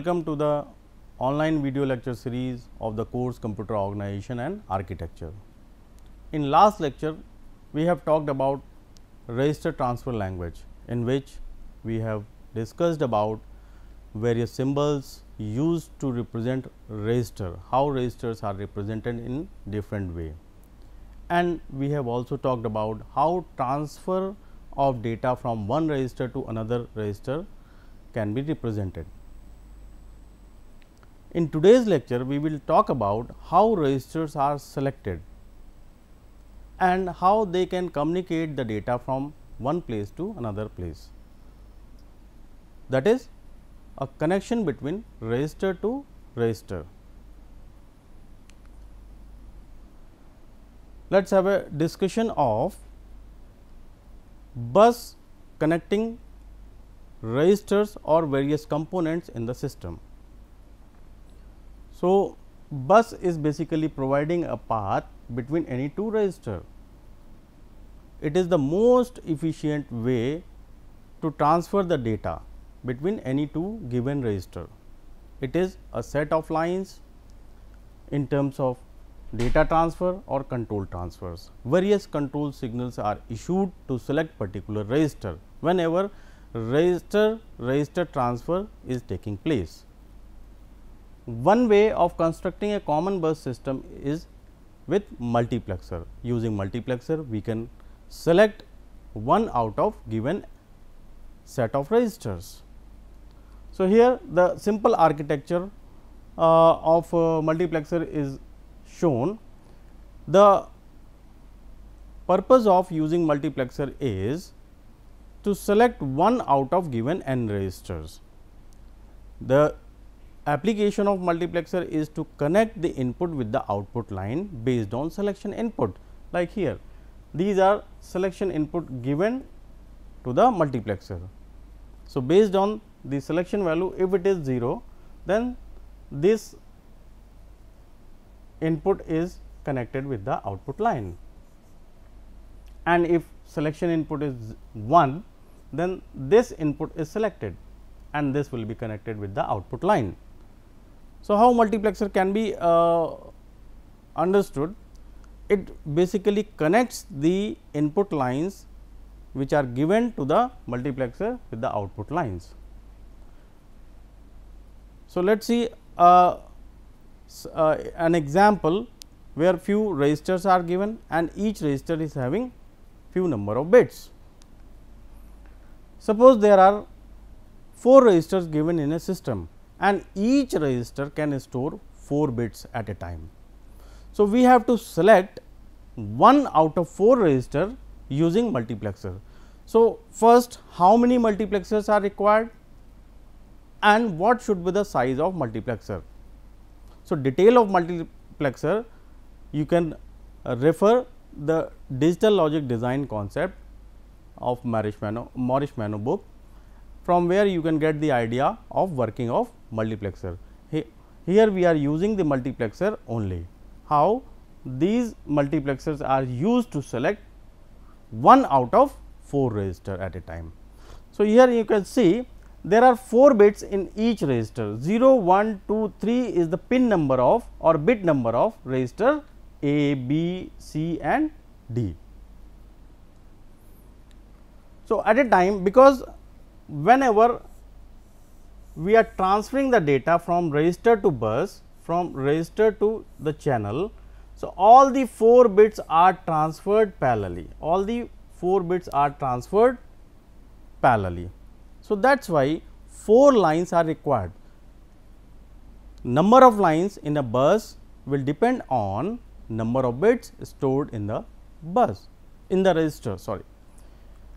welcome to the online video lecture series of the course computer organization and architecture. In last lecture, we have talked about register transfer language in which we have discussed about various symbols used to represent register, how registers are represented in different way. And we have also talked about how transfer of data from one register to another register can be represented. In today's lecture, we will talk about how registers are selected and how they can communicate the data from one place to another place. That is a connection between register to register. Let us have a discussion of bus connecting registers or various components in the system. So, bus is basically providing a path between any two resistor. It is the most efficient way to transfer the data between any two given resistor. It is a set of lines in terms of data transfer or control transfers. Various control signals are issued to select particular register whenever register register transfer is taking place one way of constructing a common bus system is with multiplexer. Using multiplexer, we can select one out of given set of registers. So, here the simple architecture uh, of uh, multiplexer is shown. The purpose of using multiplexer is to select one out of given n registers. The application of multiplexer is to connect the input with the output line based on selection input like here. These are selection input given to the multiplexer. So, based on the selection value if it is 0 then this input is connected with the output line and if selection input is 1 then this input is selected and this will be connected with the output line. So, how multiplexer can be uh, understood? It basically connects the input lines which are given to the multiplexer with the output lines. So, let us see uh, uh, an example where few registers are given and each register is having few number of bits. Suppose there are 4 registers given in a system and each register can store 4 bits at a time. So, we have to select one out of 4 register using multiplexer. So, first how many multiplexers are required and what should be the size of multiplexer. So, detail of multiplexer you can refer the digital logic design concept of Morris Mano, Maurice Mano book from where you can get the idea of working of multiplexer. He, here we are using the multiplexer only. How? These multiplexers are used to select one out of four register at a time. So, here you can see there are 4 bits in each register 0, 1, 2, 3 is the pin number of or bit number of register A, B, C and D. So, at a time because whenever we are transferring the data from register to bus, from register to the channel. So, all the 4 bits are transferred parallelly, all the 4 bits are transferred parallelly. So, that is why 4 lines are required. Number of lines in a bus will depend on number of bits stored in the bus, in the register sorry.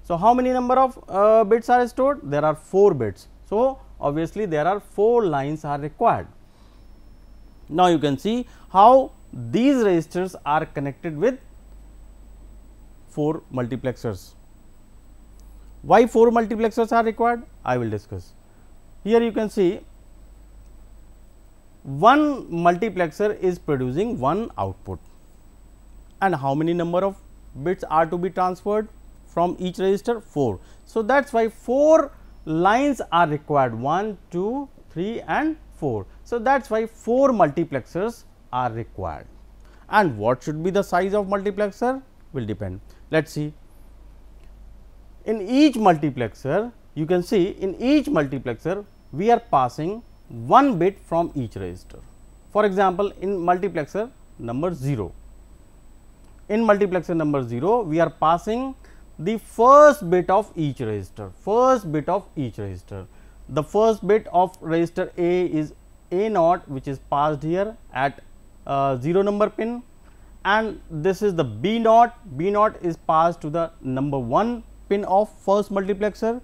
So, how many number of uh, bits are stored? There are 4 bits. So, obviously, there are 4 lines are required. Now, you can see how these registers are connected with 4 multiplexers. Why 4 multiplexers are required? I will discuss. Here you can see one multiplexer is producing one output and how many number of bits are to be transferred from each register 4. So, that is why 4 lines are required 1, 2, 3 and 4. So, that is why 4 multiplexers are required and what should be the size of multiplexer will depend. Let us see in each multiplexer you can see in each multiplexer we are passing one bit from each register. For example, in multiplexer number 0 in multiplexer number 0 we are passing the first bit of each register, first bit of each register. The first bit of register A is A naught which is passed here at uh, 0 number pin and this is the B naught, B naught is passed to the number 1 pin of first multiplexer.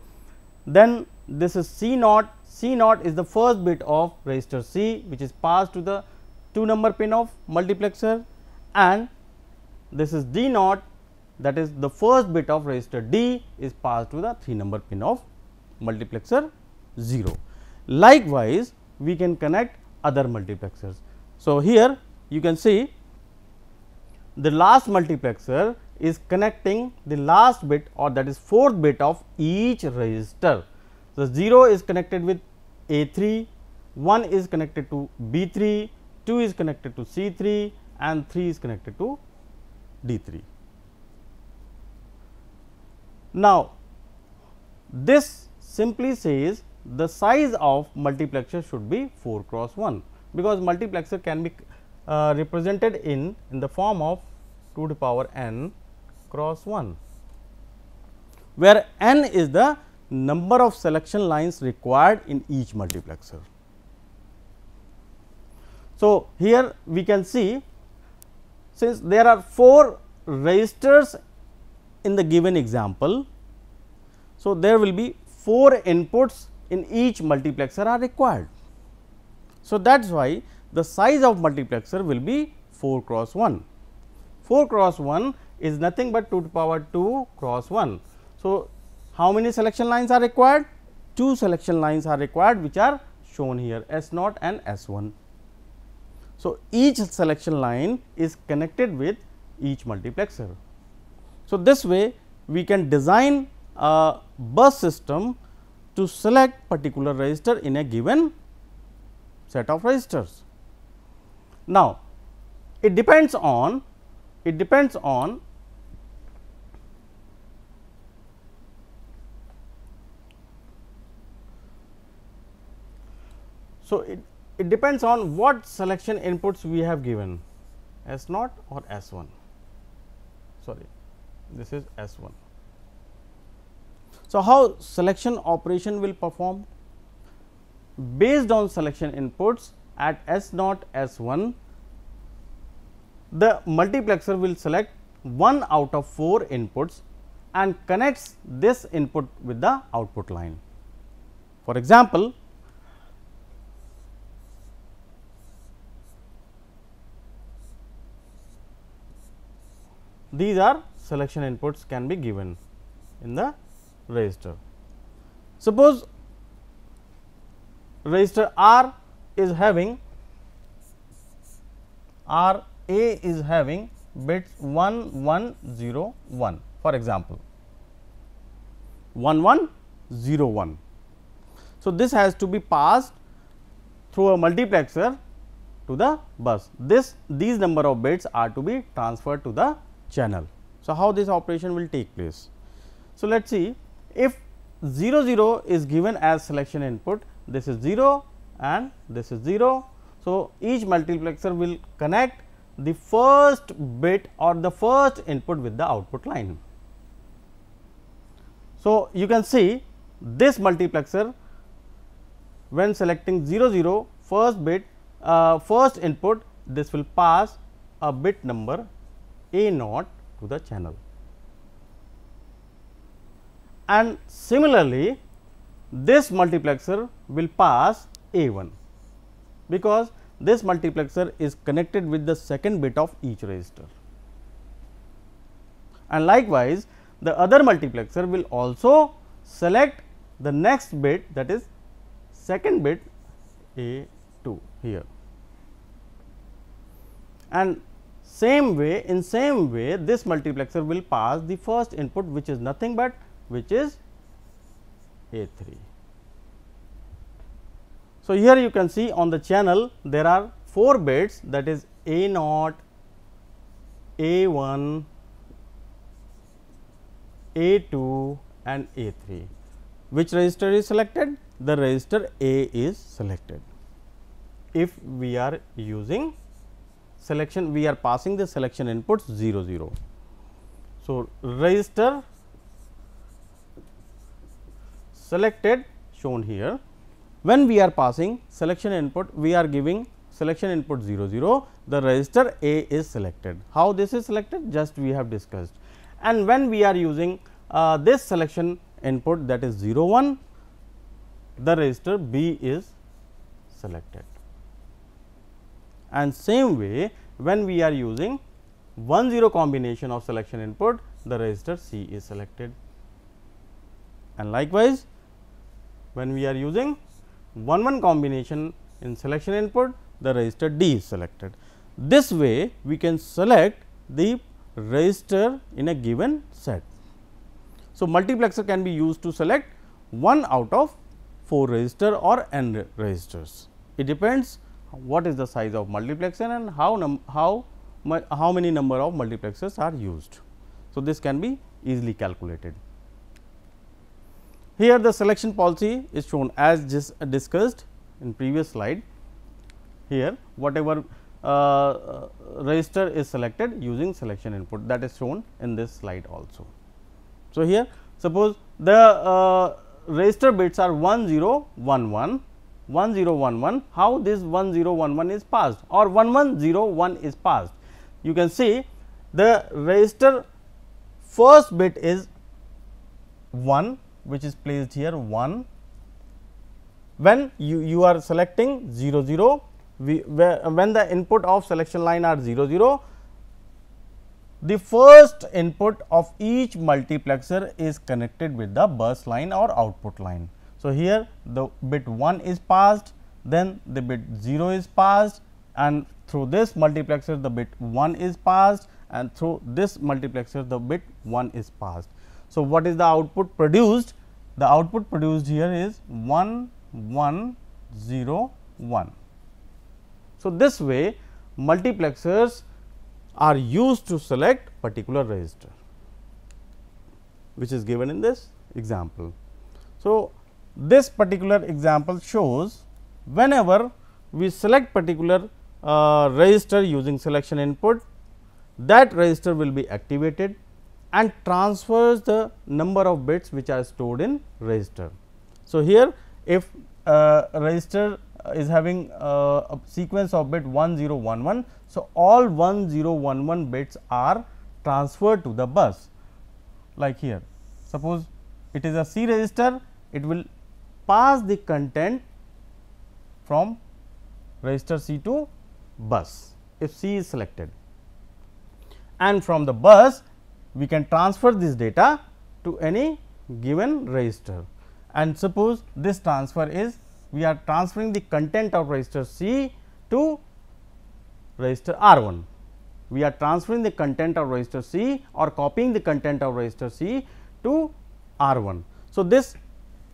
Then this is C naught, C naught is the first bit of register C which is passed to the 2 number pin of multiplexer and this is D naught that is the first bit of register D is passed to the 3 number pin of multiplexer 0. Likewise, we can connect other multiplexers. So, here you can see the last multiplexer is connecting the last bit or that is fourth bit of each register. So, 0 is connected with A 3, 1 is connected to B 3, 2 is connected to C 3 and 3 is connected to D 3. Now, this simply says the size of multiplexer should be 4 cross 1 because multiplexer can be uh, represented in, in the form of 2 to the power n cross 1, where n is the number of selection lines required in each multiplexer. So, here we can see since there are 4 registers in the given example. So, there will be 4 inputs in each multiplexer are required. So, that is why the size of multiplexer will be 4 cross 1. 4 cross 1 is nothing but 2 to power 2 cross 1. So, how many selection lines are required? 2 selection lines are required which are shown here S naught and S 1. So, each selection line is connected with each multiplexer. So, this way we can design a bus system to select particular register in a given set of registers. Now, it depends on it depends on So, it, it depends on what selection inputs we have given S naught or S 1 sorry this is S 1. So, how selection operation will perform? Based on selection inputs at S naught S 1, the multiplexer will select 1 out of 4 inputs and connects this input with the output line. For example, these are selection inputs can be given in the register. Suppose register R is having R A is having bits 1 1 0 1 for example 1 1 0 1. So, this has to be passed through a multiplexer to the bus. This these number of bits are to be transferred to the channel. So, how this operation will take place? So, let us see if 0 0 is given as selection input this is 0 and this is 0. So, each multiplexer will connect the first bit or the first input with the output line. So, you can see this multiplexer when selecting 0 0 first bit uh, first input this will pass a bit number a naught to the channel. And similarly, this multiplexer will pass A 1 because this multiplexer is connected with the second bit of each register. And likewise, the other multiplexer will also select the next bit that is second bit A 2 here. And same way, in same way this multiplexer will pass the first input which is nothing but which is A 3. So, here you can see on the channel there are 4 bits that is A is A 1, A 2 and A 3. Which register is selected? The register A is selected if we are using selection we are passing the selection inputs 0 0. So, register selected shown here when we are passing selection input we are giving selection input 0 0 the register A is selected. How this is selected just we have discussed and when we are using uh, this selection input that is 0 1 the register B is selected and same way when we are using 1 0 combination of selection input the register C is selected. And likewise, when we are using 1 1 combination in selection input the register D is selected. This way we can select the register in a given set. So, multiplexer can be used to select one out of 4 register or n registers. It depends what is the size of multiplexer and how how how many number of multiplexers are used. So, this can be easily calculated. Here the selection policy is shown as just discussed in previous slide. Here whatever uh, uh, register is selected using selection input that is shown in this slide also. So, here suppose the uh, register bits are 1011 1011 how this 1011 is passed or 1101 is passed. You can see the register first bit is 1 which is placed here 1 when you, you are selecting 0 0 we, where, when the input of selection line are 0 0 the first input of each multiplexer is connected with the bus line or output line. So, here the bit 1 is passed, then the bit 0 is passed and through this multiplexer the bit 1 is passed and through this multiplexer the bit 1 is passed. So, what is the output produced? The output produced here is 1 1 0 1. So, this way multiplexers are used to select particular register which is given in this example. So, this particular example shows whenever we select particular uh, register using selection input that register will be activated and transfers the number of bits which are stored in register. So, here if uh, register is having uh, a sequence of bit 1011. So, all 1011 bits are transferred to the bus like here. Suppose it is a C register, it will pass the content from register C to bus if C is selected and from the bus we can transfer this data to any given register and suppose this transfer is we are transferring the content of register C to register R 1. We are transferring the content of register C or copying the content of register C to R 1. So, this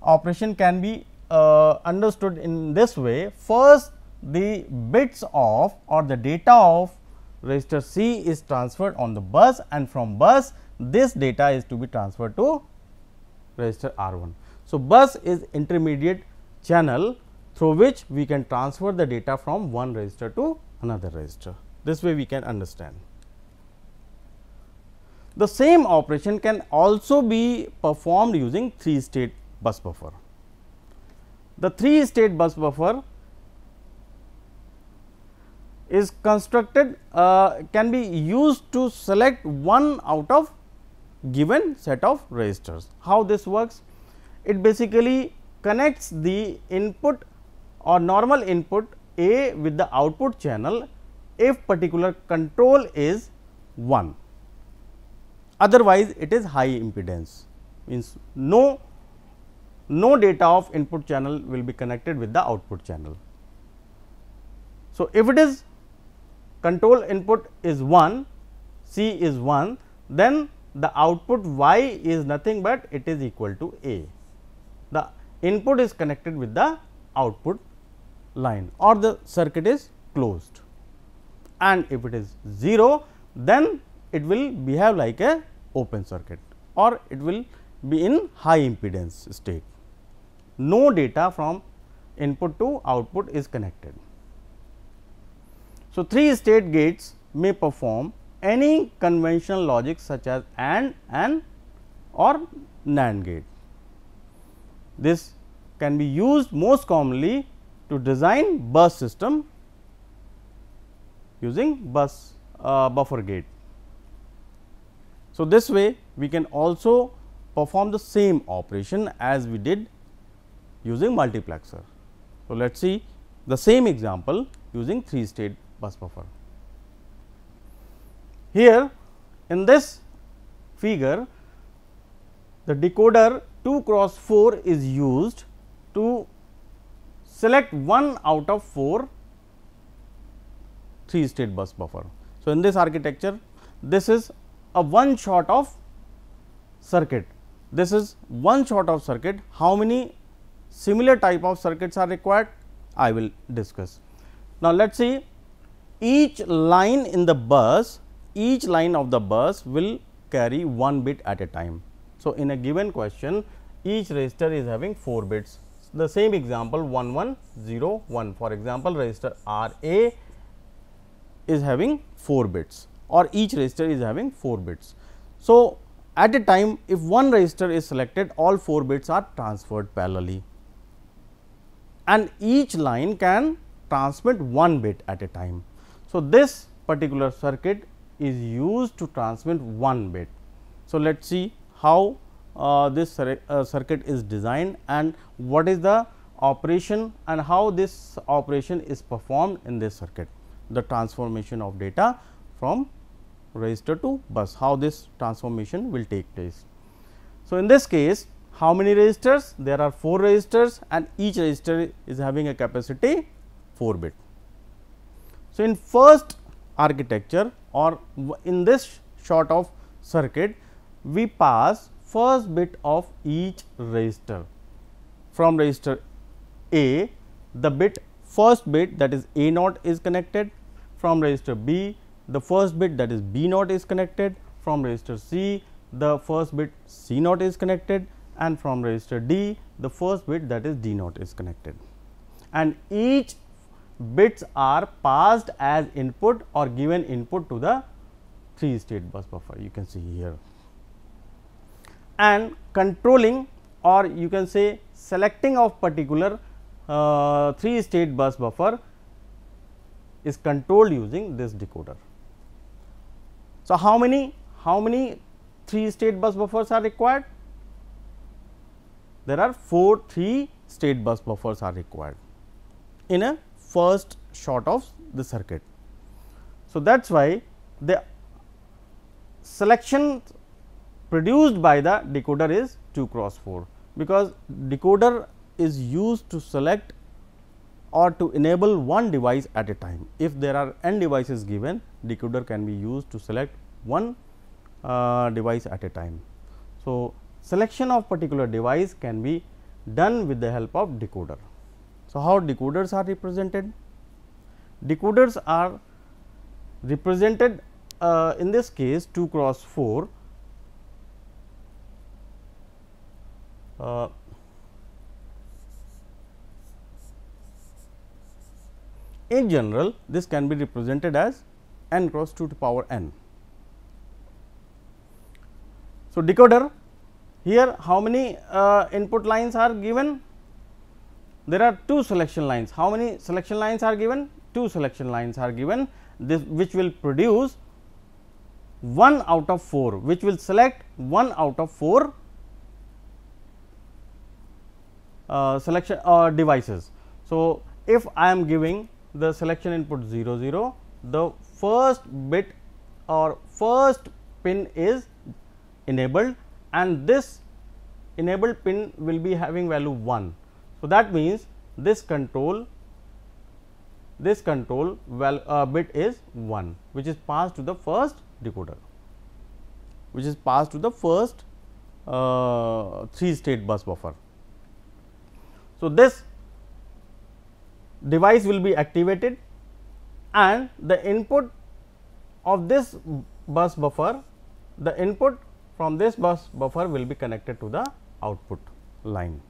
operation can be uh, understood in this way. First, the bits of or the data of register C is transferred on the bus and from bus this data is to be transferred to register R 1. So, bus is intermediate channel through which we can transfer the data from one register to another register. This way we can understand. The same operation can also be performed using three state bus buffer. The three state bus buffer is constructed uh, can be used to select one out of given set of registers. How this works? It basically connects the input or normal input A with the output channel if particular control is 1, otherwise it is high impedance means no no data of input channel will be connected with the output channel. So, if it is control input is 1, C is 1, then the output Y is nothing but it is equal to A. The input is connected with the output line or the circuit is closed and if it is 0, then it will behave like a open circuit or it will be in high impedance state no data from input to output is connected. So, three state gates may perform any conventional logic such as AND, AND or NAND gate. This can be used most commonly to design bus system using bus uh, buffer gate. So, this way we can also perform the same operation as we did using multiplexer. So, let us see the same example using 3 state bus buffer. Here in this figure the decoder 2 cross 4 is used to select one out of 4 3 state bus buffer. So, in this architecture this is a one shot of circuit. This is one shot of circuit how many similar type of circuits are required I will discuss. Now, let us see each line in the bus each line of the bus will carry one bit at a time. So, in a given question each register is having 4 bits the same example 1101 for example, register R A is having 4 bits or each register is having 4 bits. So, at a time if one register is selected all 4 bits are transferred parallelly and each line can transmit one bit at a time. So, this particular circuit is used to transmit one bit. So, let us see how uh, this uh, circuit is designed and what is the operation and how this operation is performed in this circuit. The transformation of data from register to bus, how this transformation will take place. So, in this case how many registers? There are 4 registers and each register is having a capacity 4 bit. So, in first architecture or in this short of circuit, we pass first bit of each register. From register A, the bit first bit that is A naught is connected, from register B, the first bit that is B naught is connected, from register C, the first bit C naught is connected, and from register D the first bit that is D naught is connected and each bits are passed as input or given input to the 3 state bus buffer you can see here and controlling or you can say selecting of particular uh, 3 state bus buffer is controlled using this decoder. So, how many how many 3 state bus buffers are required? there are 4 3 state bus buffers are required in a first shot of the circuit. So, that is why the selection produced by the decoder is 2 cross 4, because decoder is used to select or to enable one device at a time. If there are n devices given, decoder can be used to select one uh, device at a time. So, selection of particular device can be done with the help of decoder. So, how decoders are represented? Decoders are represented uh, in this case 2 cross 4 uh, in general this can be represented as n cross 2 to power n. So, decoder here how many uh, input lines are given? There are two selection lines. How many selection lines are given? Two selection lines are given this which will produce 1 out of 4 which will select 1 out of 4 uh, selection uh, devices. So, if I am giving the selection input 0 0 the first bit or first pin is enabled and this enabled pin will be having value 1. So, that means this control this control well uh, bit is 1 which is passed to the first decoder which is passed to the first uh, 3 state bus buffer. So, this device will be activated and the input of this bus buffer the input from this bus buffer will be connected to the output line.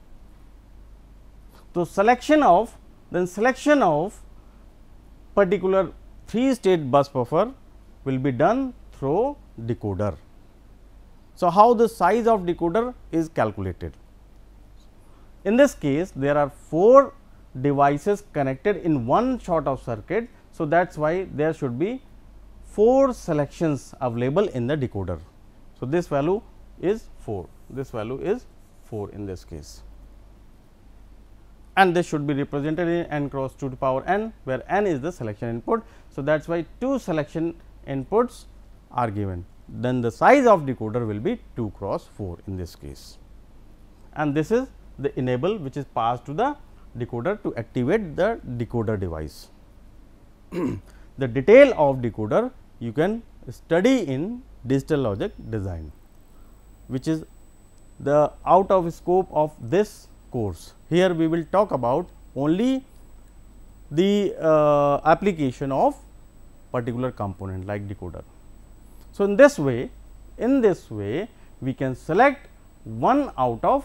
So, selection of then selection of particular three state bus buffer will be done through decoder. So, how the size of decoder is calculated? In this case, there are four devices connected in one short of circuit. So, that is why there should be four selections available in the decoder. So, this value is 4, this value is 4 in this case. And this should be represented in n cross 2 to the power n, where n is the selection input. So, that is why two selection inputs are given, then the size of decoder will be 2 cross 4 in this case. And this is the enable which is passed to the decoder to activate the decoder device. the detail of decoder you can study in digital logic design which is the out of scope of this course. Here we will talk about only the uh, application of particular component like decoder. So, in this way in this way we can select one out of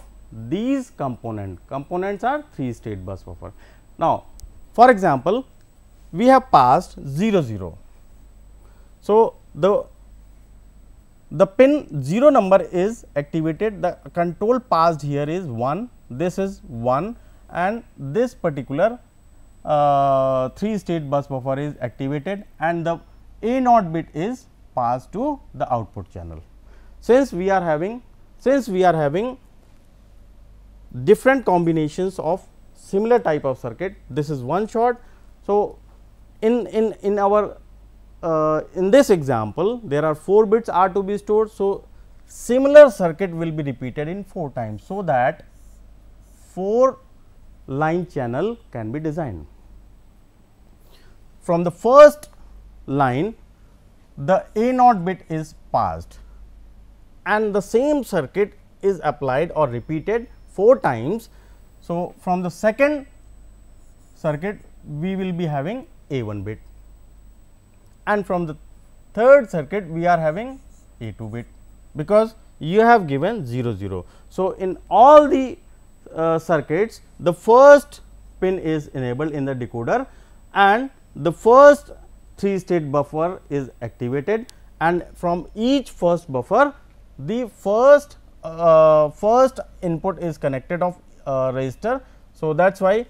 these component components are three state bus buffer. Now, for example, we have passed 0 0. So, the the pin 0 number is activated the control passed here is 1 this is 1 and this particular uh, 3 state bus buffer is activated and the a naught bit is passed to the output channel since we are having since we are having different combinations of similar type of circuit this is one shot so in in in our uh, in this example there are 4 bits are to be stored. So, similar circuit will be repeated in 4 times. So, that 4 line channel can be designed. From the first line the A naught bit is passed and the same circuit is applied or repeated 4 times. So, from the second circuit we will be having A 1 bit and from the third circuit we are having A 2 bit because you have given 0 0. So, in all the uh, circuits the first pin is enabled in the decoder and the first 3 state buffer is activated and from each first buffer the first uh, first input is connected of uh, register. So, that is why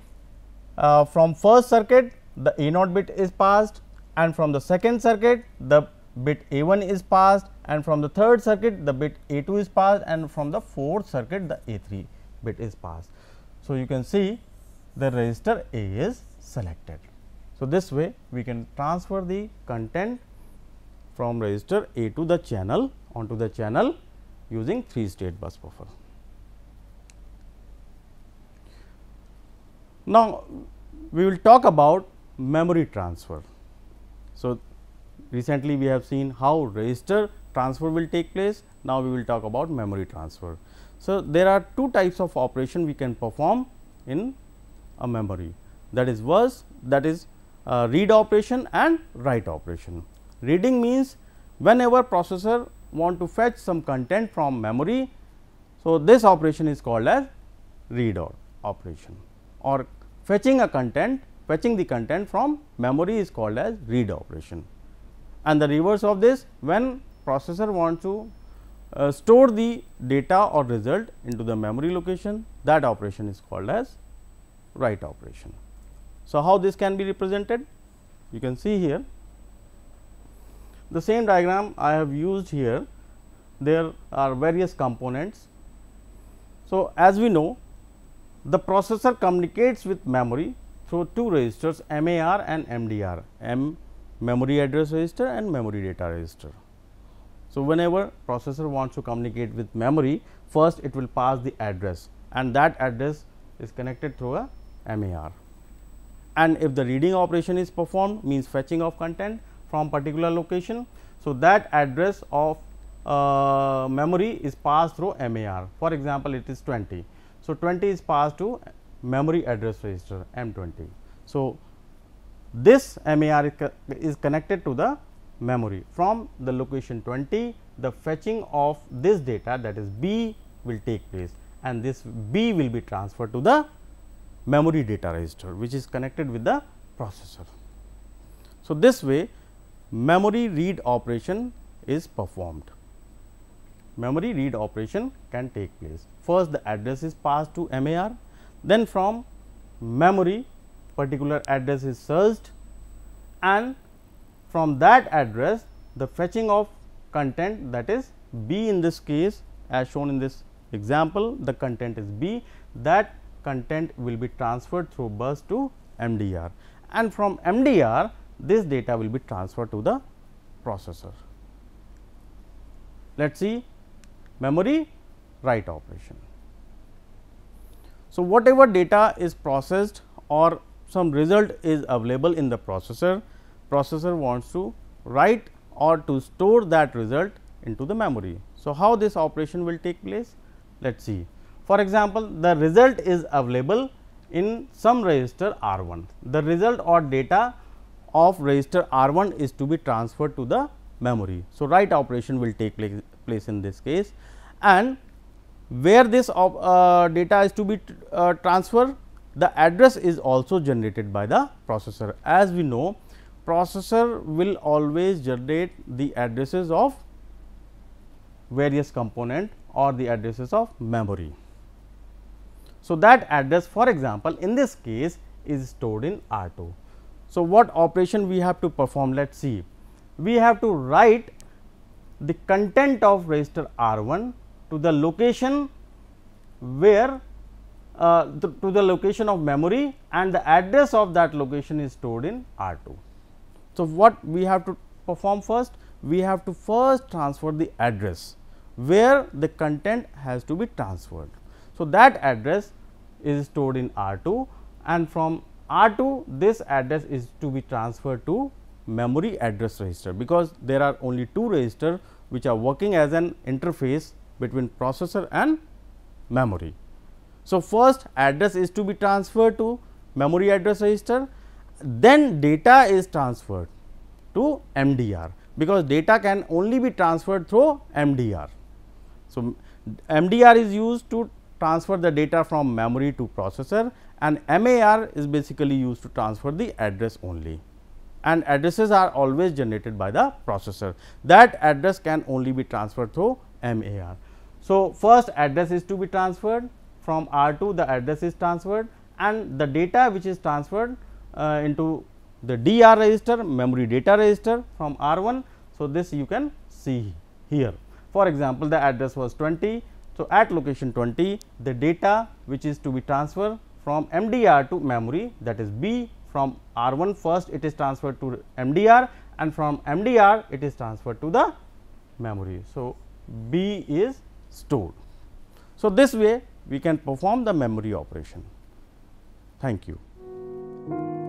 uh, from first circuit the A 0 bit is passed and from the second circuit the bit A1 is passed and from the third circuit the bit A2 is passed and from the fourth circuit the A3 bit is passed. So, you can see the register A is selected. So, this way we can transfer the content from register A to the channel onto the channel using 3 state bus buffer. Now, we will talk about memory transfer. So, recently we have seen how register transfer will take place. Now, we will talk about memory transfer. So, there are two types of operation we can perform in a memory that is was that is uh, read operation and write operation. Reading means whenever processor want to fetch some content from memory. So, this operation is called as read or operation or fetching a content fetching the content from memory is called as read operation. And the reverse of this when processor wants to uh, store the data or result into the memory location that operation is called as write operation. So, how this can be represented? You can see here the same diagram I have used here there are various components. So, as we know the processor communicates with memory through two registers MAR and MDR, M memory address register and memory data register. So, whenever processor wants to communicate with memory, first it will pass the address and that address is connected through a MAR. And if the reading operation is performed means fetching of content from particular location. So, that address of uh, memory is passed through MAR. For example, it is 20. So, 20 is passed to memory address register M20. So, this MAR is, connected to the memory from the location 20 the fetching of this data that is B will take place and this B will be transferred to the memory data register which is connected with the processor. So, this way memory read operation is performed. Memory read operation can take place. First the address is passed to MAR then from memory particular address is searched and from that address the fetching of content that is B in this case as shown in this example the content is B that content will be transferred through bus to MDR and from MDR this data will be transferred to the processor. Let us see memory write operation. So, whatever data is processed or some result is available in the processor, processor wants to write or to store that result into the memory. So, how this operation will take place? Let us see. For example, the result is available in some register R 1. The result or data of register R 1 is to be transferred to the memory. So, write operation will take place, in this case and where this uh, data is to be uh, transferred the address is also generated by the processor. As we know processor will always generate the addresses of various component or the addresses of memory. So, that address for example, in this case is stored in R 2. So, what operation we have to perform let us see. We have to write the content of register R 1 to the location where uh, to the location of memory and the address of that location is stored in R 2. So, what we have to perform first? We have to first transfer the address where the content has to be transferred. So, that address is stored in R 2 and from R 2 this address is to be transferred to memory address register because there are only two registers which are working as an interface between processor and memory. So, first address is to be transferred to memory address register, then data is transferred to MDR because data can only be transferred through MDR. So, MDR is used to transfer the data from memory to processor and MAR is basically used to transfer the address only and addresses are always generated by the processor that address can only be transferred through MAR. So, first address is to be transferred from R 2 the address is transferred and the data which is transferred uh, into the DR register memory data register from R 1. So, this you can see here. For example, the address was 20. So, at location 20 the data which is to be transferred from MDR to memory that is B from R 1 first it is transferred to MDR and from MDR it is transferred to the memory. So, B is stored. So, this way we can perform the memory operation. Thank you.